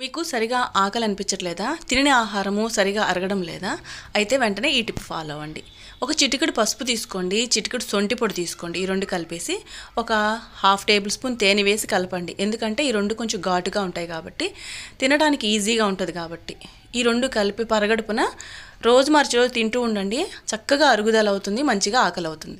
మీకు సరిగా ఆకలి అనిపించట్లేదా తినే ఆహారము సరిగా అరగడం లేదా అయితే వెంటనే ఈ టిప్ ఫాలో అవ్వండి ఒక చిటికెడు పసుపు తీసుకోండి చిటికెడు సొంటి పొడి తీసుకోండి ఈ రెండు కలిపేసి ఒక హాఫ్ టేబుల్ స్పూన్ తేనె వేసి కలపండి ఎందుకంటే ఈ రెండు కొంచెం ఘాటుగా ఉంటాయి కాబట్టి తినడానికి ఈజీగా ఉంటుంది కాబట్టి ఈ రెండు కలిపి పరగడుపున రోజు మార్చి రోజు తింటూ ఉండండి చక్కగా అరుగుదల అవుతుంది మంచిగా ఆకలి అవుతుంది